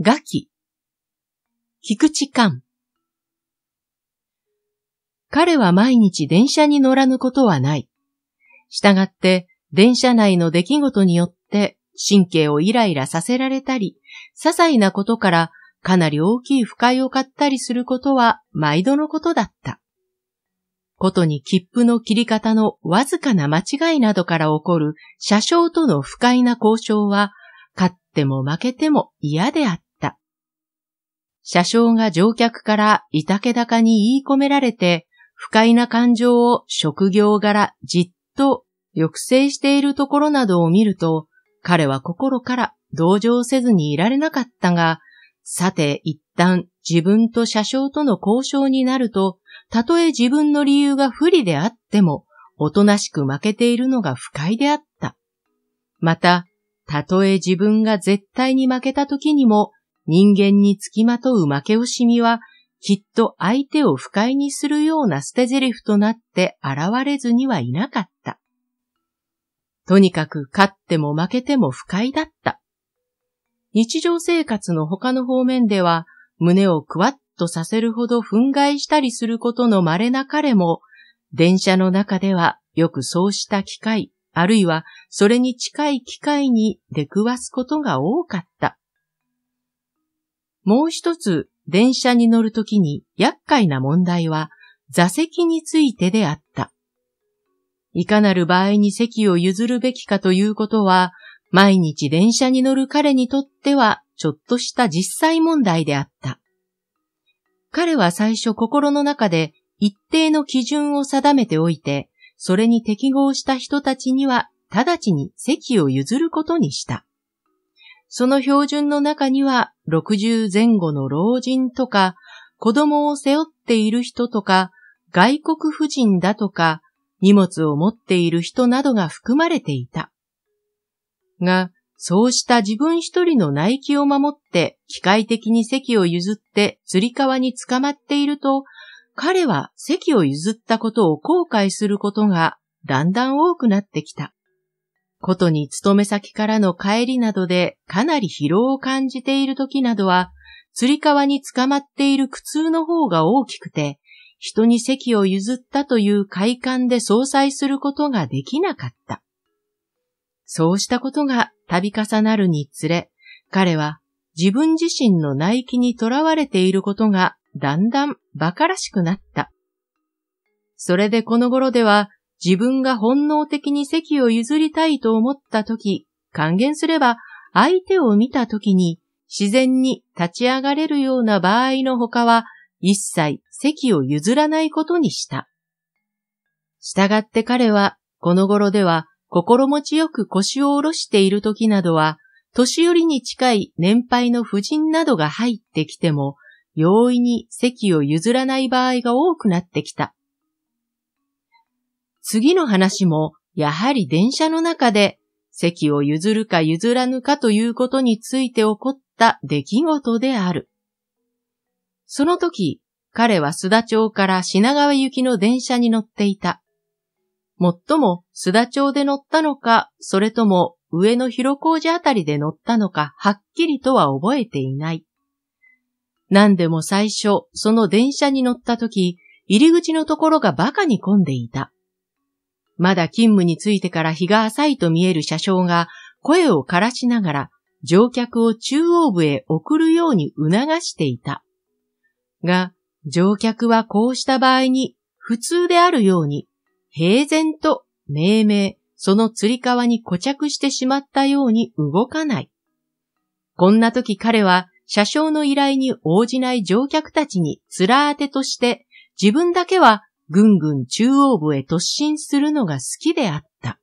ガキ、菊池寛。彼は毎日電車に乗らぬことはない。したがって、電車内の出来事によって神経をイライラさせられたり、些細なことからかなり大きい不快を買ったりすることは毎度のことだった。ことに切符の切り方のわずかな間違いなどから起こる車掌との不快な交渉は、勝っても負けても嫌であった。車掌が乗客からいたけだかに言い込められて、不快な感情を職業柄じっと抑制しているところなどを見ると、彼は心から同情せずにいられなかったが、さて一旦自分と車掌との交渉になると、たとえ自分の理由が不利であっても、おとなしく負けているのが不快であった。また、たとえ自分が絶対に負けた時にも、人間につきまとう負け惜しみは、きっと相手を不快にするような捨て台詞となって現れずにはいなかった。とにかく勝っても負けても不快だった。日常生活の他の方面では、胸をクワッとさせるほど憤慨したりすることの稀な彼も、電車の中ではよくそうした機会、あるいはそれに近い機会に出くわすことが多かった。もう一つ、電車に乗るときに厄介な問題は、座席についてであった。いかなる場合に席を譲るべきかということは、毎日電車に乗る彼にとっては、ちょっとした実際問題であった。彼は最初心の中で一定の基準を定めておいて、それに適合した人たちには直ちに席を譲ることにした。その標準の中には60前後の老人とか、子供を背負っている人とか、外国婦人だとか、荷物を持っている人などが含まれていた。が、そうした自分一人の内気を守って機械的に席を譲って釣り革に捕まっていると、彼は席を譲ったことを後悔することがだんだん多くなってきた。ことに勤め先からの帰りなどでかなり疲労を感じている時などは、釣り革に捕まっている苦痛の方が大きくて、人に席を譲ったという快感で相殺することができなかった。そうしたことが度重なるにつれ、彼は自分自身の内気にとらわれていることがだんだん馬鹿らしくなった。それでこの頃では自分が本能的に席を譲りたいと思った時、還元すれば相手を見た時に自然に立ち上がれるような場合の他は一切席を譲らないことにした。従って彼はこの頃では心持ちよく腰を下ろしている時などは年寄りに近い年配の婦人などが入ってきても容易に席を譲らない場合が多くなってきた。次の話も、やはり電車の中で、席を譲るか譲らぬかということについて起こった出来事である。その時、彼は須田町から品川行きの電車に乗っていた。もっとも須田町で乗ったのか、それとも上野広小路あたりで乗ったのか、はっきりとは覚えていない。何でも最初、その電車に乗った時、入り口のところが馬鹿に混んでいた。まだ勤務についてから日が浅いと見える車掌が声を枯らしながら乗客を中央部へ送るように促していた。が、乗客はこうした場合に普通であるように平然と命名、その釣り革に固着してしまったように動かない。こんな時彼は車掌の依頼に応じない乗客たちに面当てとして自分だけはぐんぐん中央部へ突進するのが好きであった。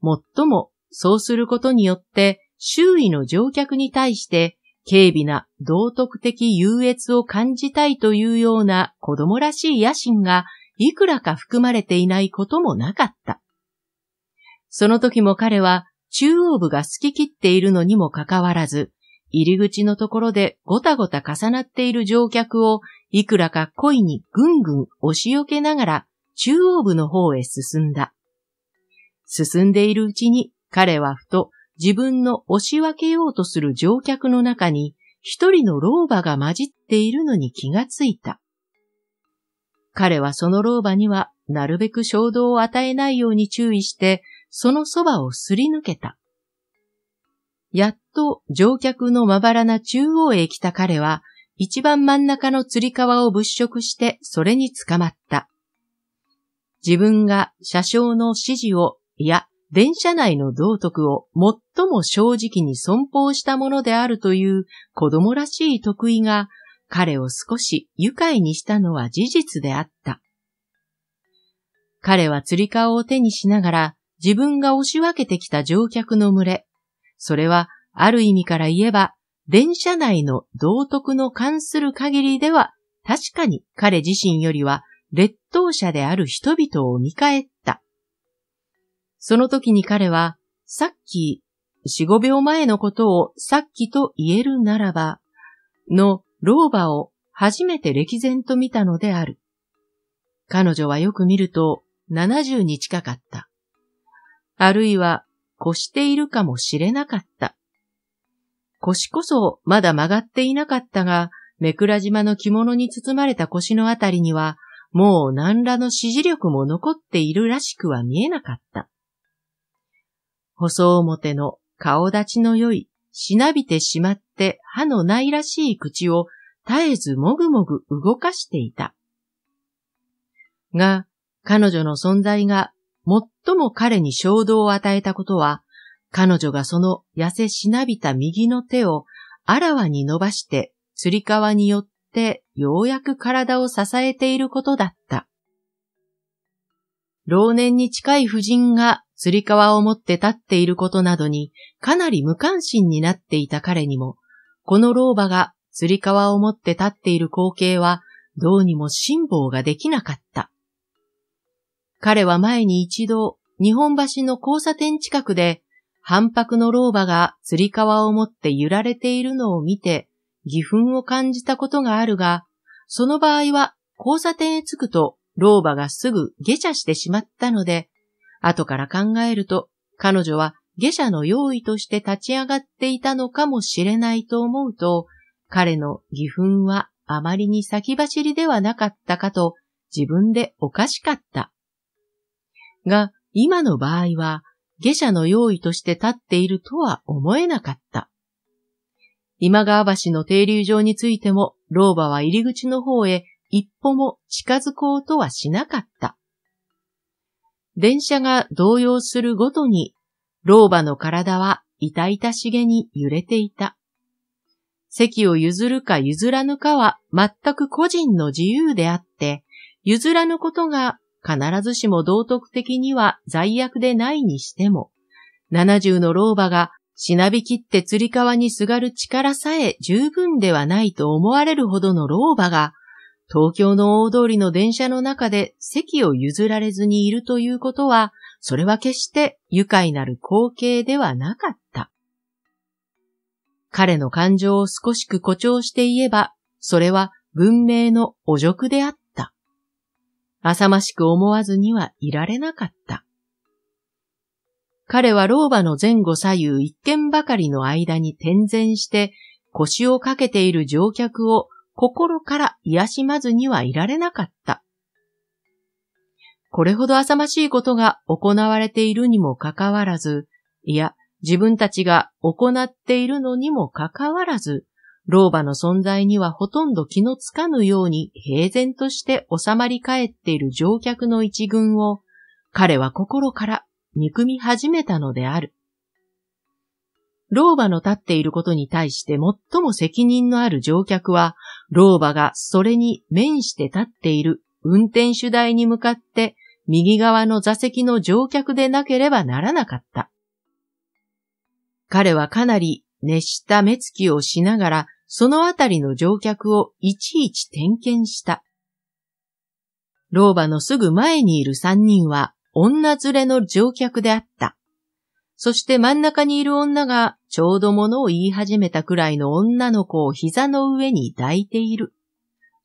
もっとも、そうすることによって、周囲の乗客に対して、軽微な道徳的優越を感じたいというような子供らしい野心がいくらか含まれていないこともなかった。その時も彼は中央部が好き切っているのにもかかわらず、入り口のところでごたごた重なっている乗客をいくらか恋にぐんぐん押しよけながら中央部の方へ進んだ。進んでいるうちに彼はふと自分の押し分けようとする乗客の中に一人の老婆が混じっているのに気がついた。彼はその老婆にはなるべく衝動を与えないように注意してそのそばをすり抜けた。やっと乗客のまばらな中央へ来た彼は一番真ん中の釣り革を物色してそれに捕まった。自分が車掌の指示を、いや、電車内の道徳を最も正直に尊奉したものであるという子供らしい得意が彼を少し愉快にしたのは事実であった。彼は釣り革を手にしながら自分が押し分けてきた乗客の群れ、それはある意味から言えば電車内の道徳の関する限りでは、確かに彼自身よりは劣等者である人々を見返った。その時に彼は、さっき、四五秒前のことをさっきと言えるならば、の老婆を初めて歴然と見たのである。彼女はよく見ると七十に近かった。あるいは越しているかもしれなかった。腰こそまだ曲がっていなかったが、目倉島の着物に包まれた腰のあたりには、もう何らの支持力も残っているらしくは見えなかった。細表の顔立ちの良い、しなびてしまって歯のないらしい口を絶えずもぐもぐ動かしていた。が、彼女の存在が最も彼に衝動を与えたことは、彼女がその痩せしなびた右の手をあらわに伸ばして、つり革によってようやく体を支えていることだった。老年に近い夫人がつり革を持って立っていることなどにかなり無関心になっていた彼にも、この老婆がつり革を持って立っている光景はどうにも辛抱ができなかった。彼は前に一度日本橋の交差点近くで反白の老婆が釣り革を持って揺られているのを見て、義憤を感じたことがあるが、その場合は交差点へ着くと老婆がすぐ下車してしまったので、後から考えると彼女は下車の用意として立ち上がっていたのかもしれないと思うと、彼の義憤はあまりに先走りではなかったかと自分でおかしかった。が、今の場合は下車の用意として立っているとは思えなかった。今川橋の停留場についても、老婆は入り口の方へ一歩も近づこうとはしなかった。電車が動揺するごとに、老婆の体は痛々しげに揺れていた。席を譲るか譲らぬかは全く個人の自由であって、譲らぬことが必ずしも道徳的には罪悪でないにしても、70の老婆がしなびきって釣り革にすがる力さえ十分ではないと思われるほどの老婆が、東京の大通りの電車の中で席を譲られずにいるということは、それは決して愉快なる光景ではなかった。彼の感情を少しく誇張して言えば、それは文明の汚辱であっ浅ましく思わずにはいられなかった。彼は老婆の前後左右一軒ばかりの間に転前して腰をかけている乗客を心から癒しまずにはいられなかった。これほど浅ましいことが行われているにもかかわらず、いや、自分たちが行っているのにもかかわらず、老婆の存在にはほとんど気のつかぬように平然として収まり返っている乗客の一群を、彼は心から憎み始めたのである。老婆の立っていることに対して最も責任のある乗客は、老婆がそれに面して立っている運転手台に向かって右側の座席の乗客でなければならなかった。彼はかなり熱した目つきをしながらそのあたりの乗客をいちいち点検した。老婆のすぐ前にいる三人は女連れの乗客であった。そして真ん中にいる女がちょうどものを言い始めたくらいの女の子を膝の上に抱いている。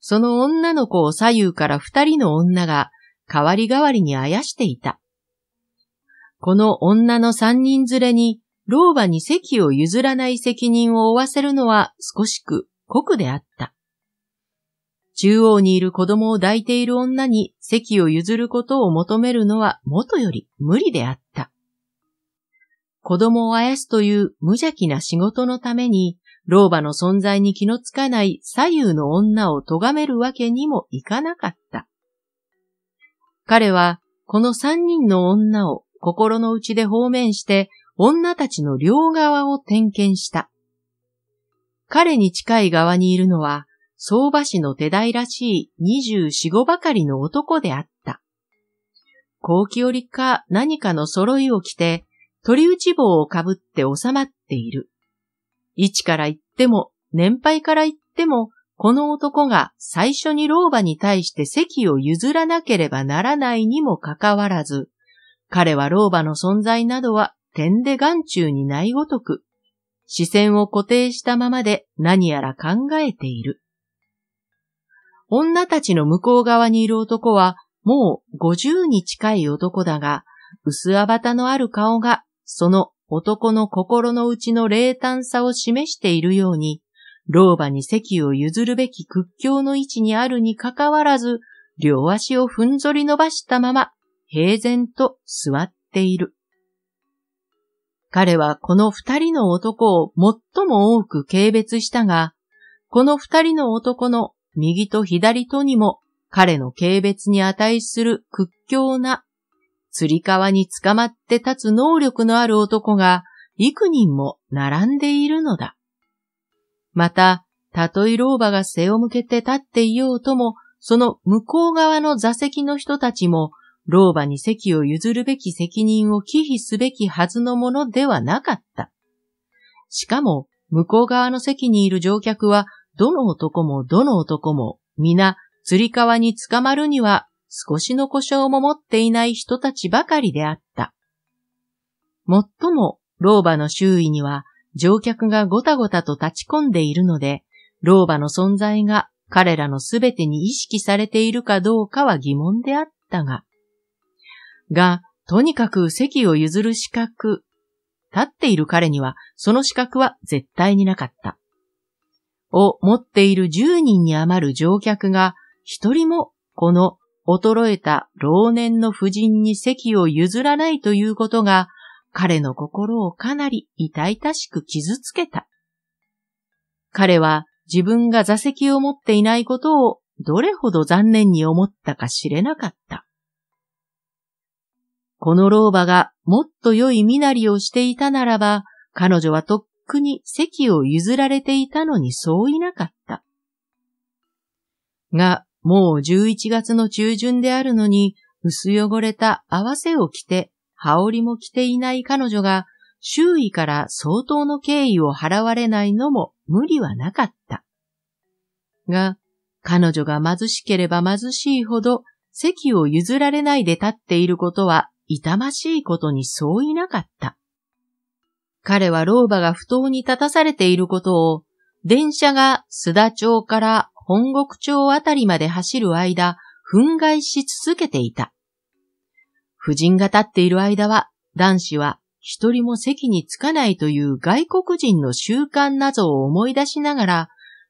その女の子を左右から二人の女が代わり代わりにあやしていた。この女の三人連れに老婆に席を譲らない責任を負わせるのは少しく酷であった。中央にいる子供を抱いている女に席を譲ることを求めるのは元より無理であった。子供をあやすという無邪気な仕事のために、老婆の存在に気のつかない左右の女を咎めるわけにもいかなかった。彼は、この三人の女を心の内で放免して女たちの両側を点検した。彼に近い側にいるのは、相場市の手代らしい24、5ばかりの男であった。高気りか何かの揃いを着て、鳥打ち棒をかぶって収まっている。位置から言っても、年配から言っても、この男が最初に老婆に対して席を譲らなければならないにもかかわらず、彼は老婆の存在などは点で眼中にないごとく、視線を固定したままで何やら考えている。女たちの向こう側にいる男は、もう五十に近い男だが、薄あばたのある顔が、その男の心の内の冷淡さを示しているように、老婆に席を譲るべき屈強の位置にあるにかかわらず、両足をふんぞり伸ばしたまま、平然と座っている。彼はこの二人の男を最も多く軽蔑したが、この二人の男の右と左とにも彼の軽蔑に値する屈強な、釣り革に捕まって立つ能力のある男が幾人も並んでいるのだ。また、たとえ老婆が背を向けて立っていようとも、その向こう側の座席の人たちも老婆に席を譲るべき責任を忌避すべきはずのものではなかった。しかも、向こう側の席にいる乗客は、どの男もどの男も、皆、釣り革に捕まるには、少しの故障も持っていない人たちばかりであった。もっとも、老婆の周囲には、乗客がごたごたと立ち込んでいるので、老婆の存在が彼らのすべてに意識されているかどうかは疑問であったが、が、とにかく席を譲る資格。立っている彼には、その資格は絶対になかった。を持っている10人に余る乗客が、一人もこの衰えた老年の婦人に席を譲らないということが、彼の心をかなり痛々しく傷つけた。彼は自分が座席を持っていないことをどれほど残念に思ったか知れなかった。この老婆がもっと良い身なりをしていたならば、彼女はとっくに席を譲られていたのにそういなかった。が、もう11月の中旬であるのに、薄汚れた合わせを着て、羽織も着ていない彼女が、周囲から相当の敬意を払われないのも無理はなかった。が、彼女が貧しければ貧しいほど、席を譲られないで立っていることは痛ましいことにそういなかった。彼は老婆が不当に立たされていることを、電車が須田町から本国町あたりまで走る間、憤慨し続けていた。夫人が立っている間は、男子は一人も席に着かないという外国人の習慣などを思い出しながら、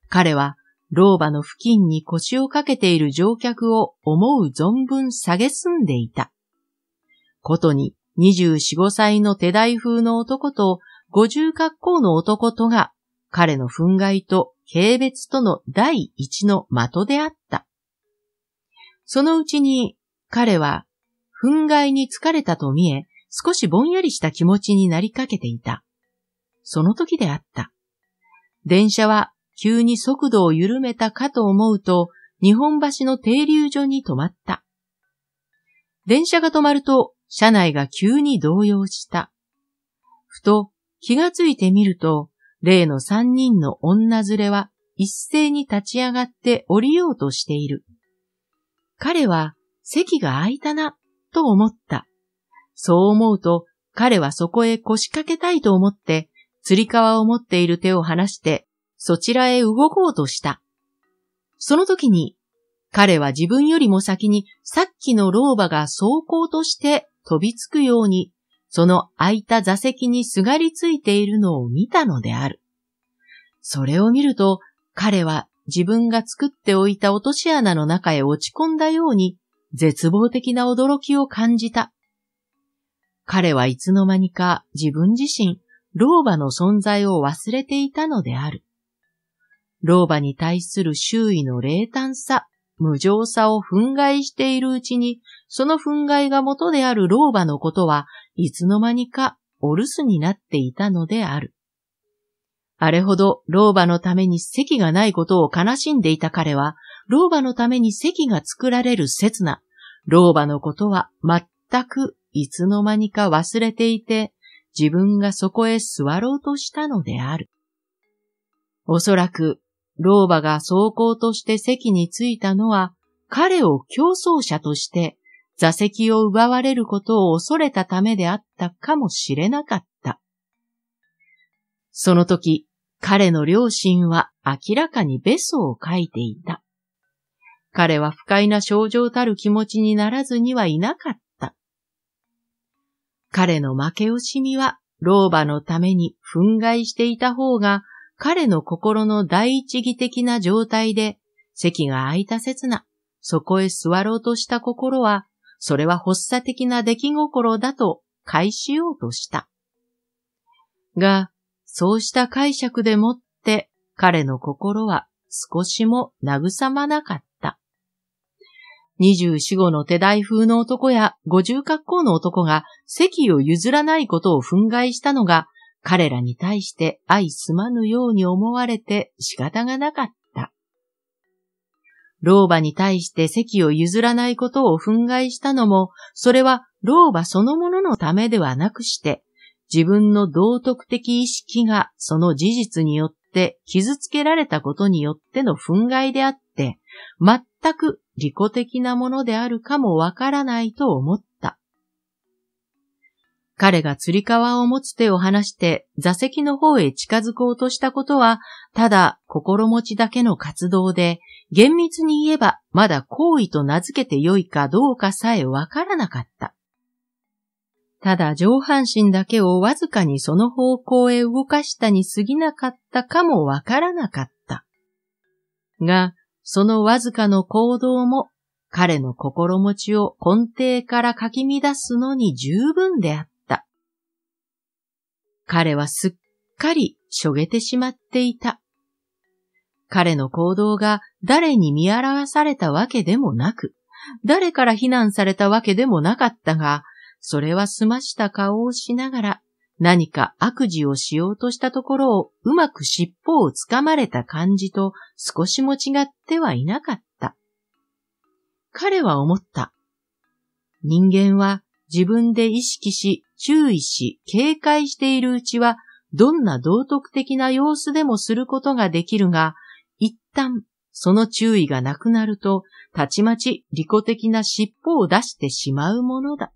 彼は老婆の付近に腰をかけている乗客を思う存分下げすんでいた。ことに24、5歳の手代風の男と50格好の男とが彼の憤慨と軽蔑との第一の的であった。そのうちに彼は憤慨に疲れたと見え、少しぼんやりした気持ちになりかけていた。その時であった。電車は急に速度を緩めたかと思うと、日本橋の停留所に止まった。電車が止まると車内が急に動揺した。ふと気がついてみると、例の三人の女連れは一斉に立ち上がって降りようとしている。彼は席が空いたな、と思った。そう思うと、彼はそこへ腰掛けたいと思って、釣り革を持っている手を離して、そちらへ動こうとした。その時に、彼は自分よりも先にさっきの老婆が走行として飛びつくように、その空いた座席にすがりついているのを見たのである。それを見ると、彼は自分が作っておいた落とし穴の中へ落ち込んだように、絶望的な驚きを感じた。彼はいつの間にか自分自身、老婆の存在を忘れていたのである。老婆に対する周囲の冷淡さ無情さを憤慨しているうちに、その憤慨が元である老婆のことはいつの間にかお留守になっていたのである。あれほど老婆のために席がないことを悲しんでいた彼は、老婆のために席が作られる刹那、老婆のことは全くいつの間にか忘れていて、自分がそこへ座ろうとしたのである。おそらく老婆が走行として席に着いたのは、彼を競争者として座席を奪われることを恐れたためであったかもしれなかった。その時、彼の両親は明らかにベソを書いていた。彼は不快な症状たる気持ちにならずにはいなかった。彼の負け惜しみは老婆のために憤慨していた方が彼の心の第一義的な状態で、席が空いた刹那、そこへ座ろうとした心は、それは発作的な出来心だと返しようとした。が、そうした解釈でもって彼の心は少しも慰まなかった。二十四五の手代風の男や五十格好の男が席を譲らないことを憤慨したのが彼らに対して愛すまぬように思われて仕方がなかった。老婆に対して席を譲らないことを憤慨したのも、それは老婆そのもののためではなくして、自分の道徳的意識がその事実によって傷つけられたことによっての憤慨であって、全く利己的なものであるかもわからないと思った。彼が釣り革を持つ手を離して座席の方へ近づこうとしたことは、ただ心持ちだけの活動で、厳密に言えばまだ行為と名付けて良いかどうかさえわからなかった。ただ上半身だけをわずかにその方向へ動かしたに過ぎなかったかもわからなかった。が、そのわずかの行動も彼の心持ちを根底からかき乱すのに十分であった。彼はすっかりしょげてしまっていた。彼の行動が誰に見表されたわけでもなく、誰から非難されたわけでもなかったが、それは済ました顔をしながら、何か悪事をしようとしたところをうまく尻尾をつかまれた感じと少しも違ってはいなかった。彼は思った。人間は自分で意識し注意し、警戒しているうちは、どんな道徳的な様子でもすることができるが、一旦その注意がなくなると、たちまち利己的な尻尾を出してしまうものだ。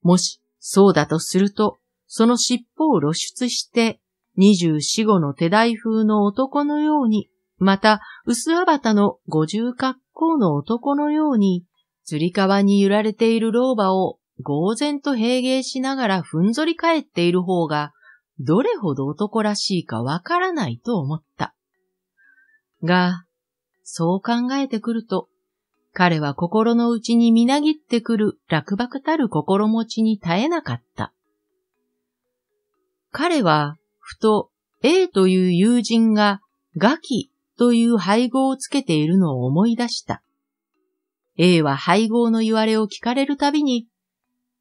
もし、そうだとすると、その尻尾を露出して、二十四五の手台風の男のように、また、薄あばたの五十格好の男のように、釣り革に揺られている老婆を呆然と平芸しながらふんぞり返っている方が、どれほど男らしいかわからないと思った。が、そう考えてくると、彼は心の内にみなぎってくる落漠たる心持ちに耐えなかった。彼は、ふと、A という友人が、ガキという配合をつけているのを思い出した。A は配合の言われを聞かれるたびに、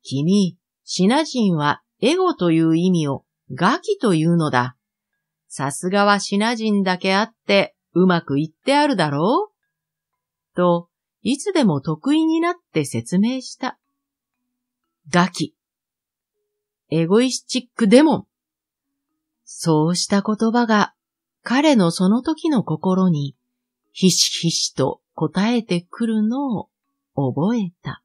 君、シナ人はエゴという意味をガキというのだ。さすがはシナ人だけあってうまくいってあるだろうと、いつでも得意になって説明した。ガキ。エゴイスチックデモン。そうした言葉が彼のその時の心にひしひしと答えてくるのを覚えた。